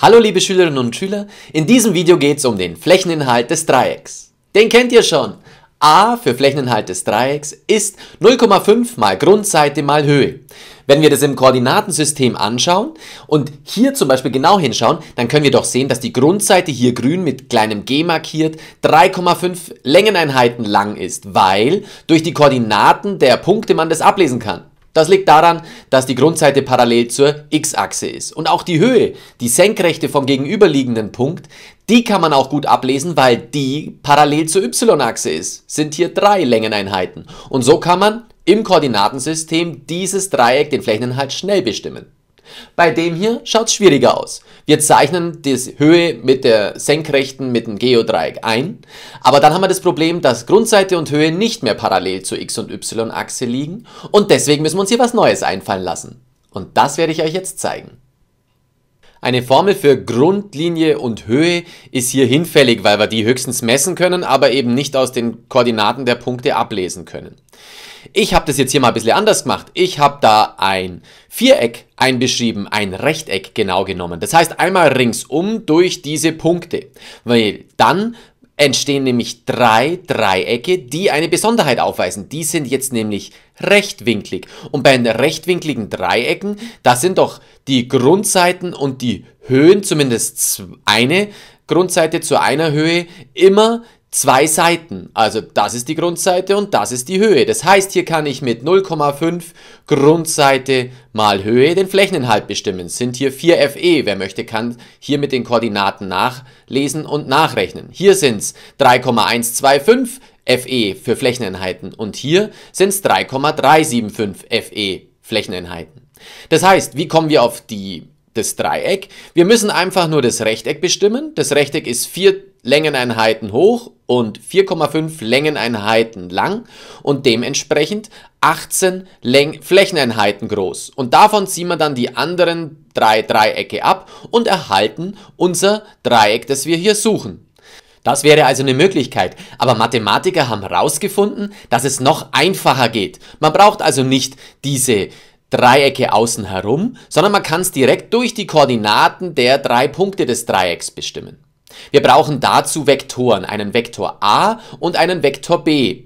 Hallo liebe Schülerinnen und Schüler, in diesem Video geht es um den Flächeninhalt des Dreiecks. Den kennt ihr schon. a für Flächeninhalt des Dreiecks ist 0,5 mal Grundseite mal Höhe. Wenn wir das im Koordinatensystem anschauen und hier zum Beispiel genau hinschauen, dann können wir doch sehen, dass die Grundseite hier grün mit kleinem g markiert 3,5 Längeneinheiten lang ist, weil durch die Koordinaten der Punkte man das ablesen kann. Das liegt daran, dass die Grundseite parallel zur x-Achse ist. Und auch die Höhe, die Senkrechte vom gegenüberliegenden Punkt, die kann man auch gut ablesen, weil die parallel zur y-Achse ist. Sind hier drei Längeneinheiten. Und so kann man im Koordinatensystem dieses Dreieck den Flächeninhalt schnell bestimmen. Bei dem hier schaut es schwieriger aus. Wir zeichnen die Höhe mit der Senkrechten mit dem Geodreieck ein, aber dann haben wir das Problem, dass Grundseite und Höhe nicht mehr parallel zur X- und Y-Achse liegen und deswegen müssen wir uns hier was Neues einfallen lassen. Und das werde ich euch jetzt zeigen. Eine Formel für Grundlinie und Höhe ist hier hinfällig, weil wir die höchstens messen können, aber eben nicht aus den Koordinaten der Punkte ablesen können. Ich habe das jetzt hier mal ein bisschen anders gemacht. Ich habe da ein Viereck einbeschrieben, ein Rechteck genau genommen. Das heißt einmal ringsum durch diese Punkte, weil dann entstehen nämlich drei Dreiecke, die eine Besonderheit aufweisen. Die sind jetzt nämlich rechtwinklig. Und bei rechtwinkligen Dreiecken, da sind doch die Grundseiten und die Höhen, zumindest eine Grundseite zu einer Höhe, immer zwei Seiten. Also das ist die Grundseite und das ist die Höhe. Das heißt, hier kann ich mit 0,5 Grundseite mal Höhe den Flächeninhalt bestimmen. Sind hier 4 FE. Wer möchte, kann hier mit den Koordinaten nachlesen und nachrechnen. Hier sind es 3,125 FE für Flächeneinheiten und hier sind es 3,375 FE Flächeneinheiten. Das heißt, wie kommen wir auf die das Dreieck. Wir müssen einfach nur das Rechteck bestimmen. Das Rechteck ist 4 Längeneinheiten hoch und 4,5 Längeneinheiten lang und dementsprechend 18 Läng Flächeneinheiten groß. Und davon ziehen wir dann die anderen drei Dreiecke ab und erhalten unser Dreieck, das wir hier suchen. Das wäre also eine Möglichkeit, aber Mathematiker haben herausgefunden, dass es noch einfacher geht. Man braucht also nicht diese Dreiecke außen herum, sondern man kann es direkt durch die Koordinaten der drei Punkte des Dreiecks bestimmen. Wir brauchen dazu Vektoren, einen Vektor a und einen Vektor b.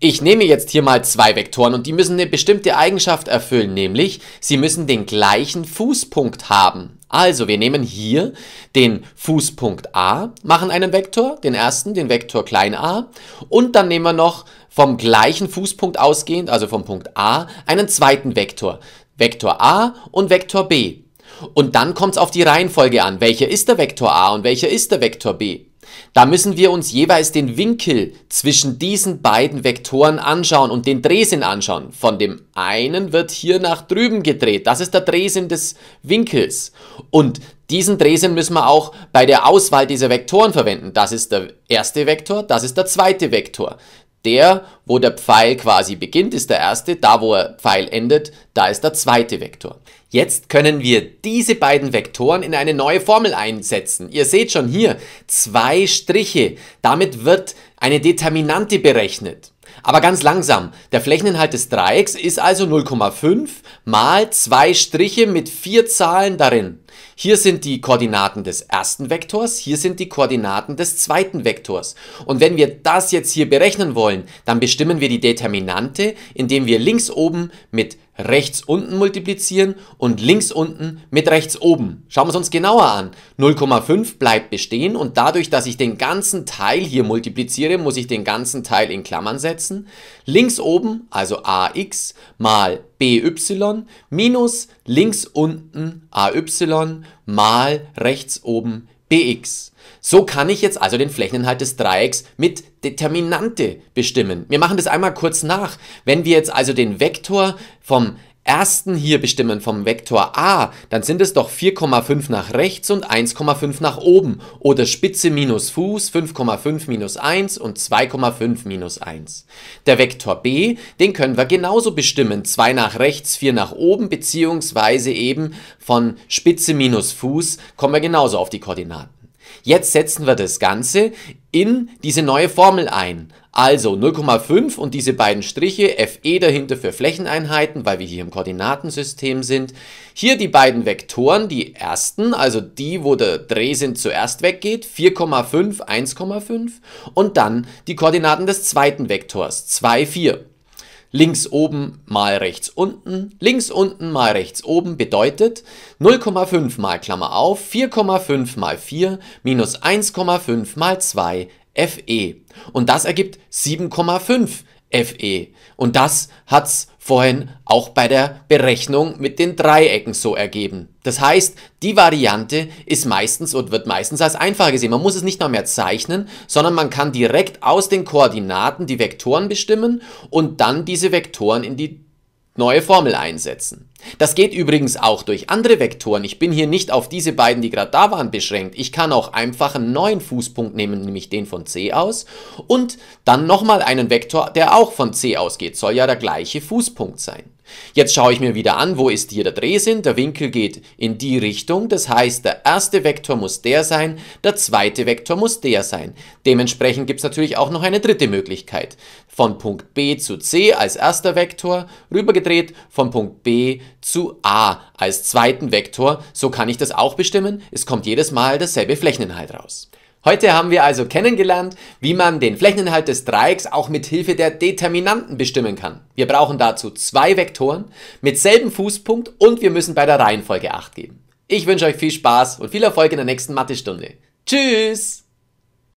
Ich nehme jetzt hier mal zwei Vektoren und die müssen eine bestimmte Eigenschaft erfüllen, nämlich sie müssen den gleichen Fußpunkt haben. Also wir nehmen hier den Fußpunkt a, machen einen Vektor, den ersten, den Vektor klein a und dann nehmen wir noch vom gleichen Fußpunkt ausgehend, also vom Punkt a, einen zweiten Vektor, Vektor a und Vektor b. Und dann kommt es auf die Reihenfolge an. Welcher ist der Vektor A und welcher ist der Vektor B? Da müssen wir uns jeweils den Winkel zwischen diesen beiden Vektoren anschauen und den Drehsinn anschauen. Von dem einen wird hier nach drüben gedreht. Das ist der Drehsinn des Winkels. Und diesen Drehsinn müssen wir auch bei der Auswahl dieser Vektoren verwenden. Das ist der erste Vektor, das ist der zweite Vektor. Der, wo der Pfeil quasi beginnt, ist der erste, da wo der Pfeil endet, da ist der zweite Vektor. Jetzt können wir diese beiden Vektoren in eine neue Formel einsetzen. Ihr seht schon hier, zwei Striche. Damit wird eine Determinante berechnet. Aber ganz langsam, der Flächeninhalt des Dreiecks ist also 0,5 mal zwei Striche mit vier Zahlen darin. Hier sind die Koordinaten des ersten Vektors, hier sind die Koordinaten des zweiten Vektors. Und wenn wir das jetzt hier berechnen wollen, dann bestimmen wir die Determinante, indem wir links oben mit rechts unten multiplizieren und links unten mit rechts oben. Schauen wir es uns genauer an. 0,5 bleibt bestehen und dadurch, dass ich den ganzen Teil hier multipliziere, muss ich den ganzen Teil in Klammern setzen. Links oben, also ax mal by minus links unten ay mal rechts oben bx. So kann ich jetzt also den Flächeninhalt des Dreiecks mit Determinante bestimmen. Wir machen das einmal kurz nach. Wenn wir jetzt also den Vektor vom ersten hier bestimmen vom Vektor a, dann sind es doch 4,5 nach rechts und 1,5 nach oben oder Spitze minus Fuß 5,5 minus 1 und 2,5 minus 1. Der Vektor b, den können wir genauso bestimmen, 2 nach rechts, 4 nach oben beziehungsweise eben von Spitze minus Fuß kommen wir genauso auf die Koordinaten. Jetzt setzen wir das Ganze in diese neue Formel ein. Also 0,5 und diese beiden Striche, FE dahinter für Flächeneinheiten, weil wir hier im Koordinatensystem sind. Hier die beiden Vektoren, die ersten, also die, wo der Drehsinn zuerst weggeht, 4,5, 1,5 und dann die Koordinaten des zweiten Vektors, 2, 4 links oben mal rechts unten, links unten mal rechts oben bedeutet 0,5 mal Klammer auf, 4,5 mal 4 minus 1,5 mal 2 FE. Und das ergibt 7,5 FE. Und das hat's vorhin auch bei der Berechnung mit den Dreiecken so ergeben. Das heißt, die Variante ist meistens und wird meistens als einfacher gesehen. Man muss es nicht noch mehr zeichnen, sondern man kann direkt aus den Koordinaten die Vektoren bestimmen und dann diese Vektoren in die neue Formel einsetzen. Das geht übrigens auch durch andere Vektoren. Ich bin hier nicht auf diese beiden, die gerade da waren, beschränkt. Ich kann auch einfach einen neuen Fußpunkt nehmen, nämlich den von c aus und dann nochmal einen Vektor, der auch von c ausgeht. Soll ja der gleiche Fußpunkt sein. Jetzt schaue ich mir wieder an, wo ist hier der Drehsinn. Der Winkel geht in die Richtung. Das heißt, der erste Vektor muss der sein, der zweite Vektor muss der sein. Dementsprechend gibt es natürlich auch noch eine dritte Möglichkeit. Von Punkt B zu C als erster Vektor rübergedreht, von Punkt B zu A als zweiten Vektor. So kann ich das auch bestimmen. Es kommt jedes Mal derselbe Flächeninhalt raus. Heute haben wir also kennengelernt, wie man den Flächeninhalt des Dreiecks auch mit Hilfe der Determinanten bestimmen kann. Wir brauchen dazu zwei Vektoren mit selben Fußpunkt und wir müssen bei der Reihenfolge Acht geben. Ich wünsche euch viel Spaß und viel Erfolg in der nächsten Mathestunde. Tschüss!